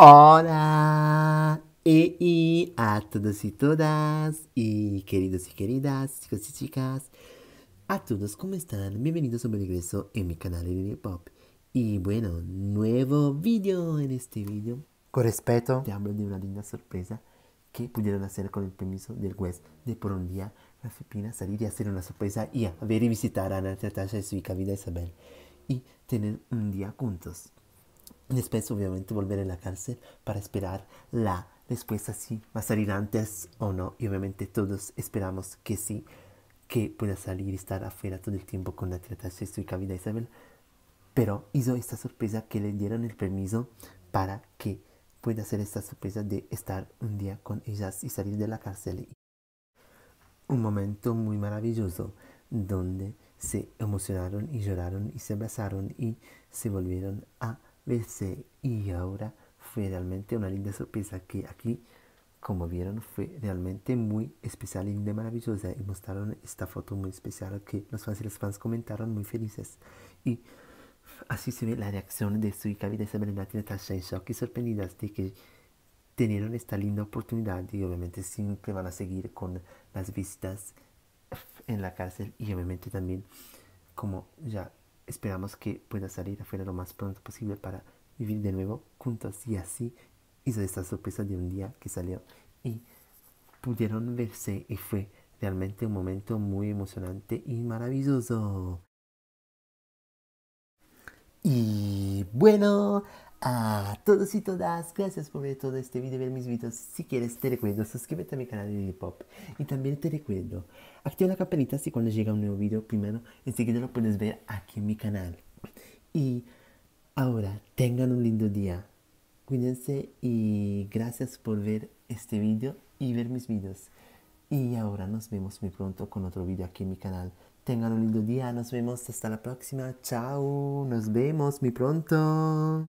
Hola y, e, a todos y todas y queridos y queridas, chicos y chicas, a todos cómo están, bienvenidos a mi regreso en mi canal de Pop y bueno, nuevo vídeo en este vídeo. Con respeto, te hablo de una linda sorpresa que pudieron hacer con el permiso del juez de por un día la Filipina salir y hacer una sorpresa y a ver y visitar a la Natasha de su vida Isabel y tener un día juntos. Después, obviamente, volver a la cárcel para esperar la respuesta si va a salir antes o no. Y obviamente todos esperamos que sí, que pueda salir y estar afuera todo el tiempo con la trata y cabida Isabel. Pero hizo esta sorpresa que le dieron el permiso para que pueda hacer esta sorpresa de estar un día con ellas y salir de la cárcel. Un momento muy maravilloso donde se emocionaron y lloraron y se abrazaron y se volvieron a y ahora fue realmente una linda sorpresa que aquí como vieron fue realmente muy especial y maravillosa y mostraron esta foto muy especial que los fans y los fans comentaron muy felices y así se ve la reacción de su y de en shock y sorprendidas de que tenieron esta linda oportunidad y obviamente siempre van a seguir con las visitas en la cárcel y obviamente también como ya Esperamos que pueda salir afuera lo más pronto posible para vivir de nuevo juntos y así hizo esta sorpresa de un día que salió y pudieron verse y fue realmente un momento muy emocionante y maravilloso. Y bueno, a todos y todas, gracias por ver todo este video y ver mis videos. Si quieres, te recuerdo, suscríbete a mi canal de Pop. Y también te recuerdo, activa la campanita si cuando llega un nuevo video, primero, enseguida lo puedes ver aquí en mi canal. Y ahora, tengan un lindo día. Cuídense y gracias por ver este video y ver mis videos. Y ahora nos vemos muy pronto con otro video aquí en mi canal. Tengan un lindo día, nos vemos hasta la próxima. Chao, nos vemos muy pronto.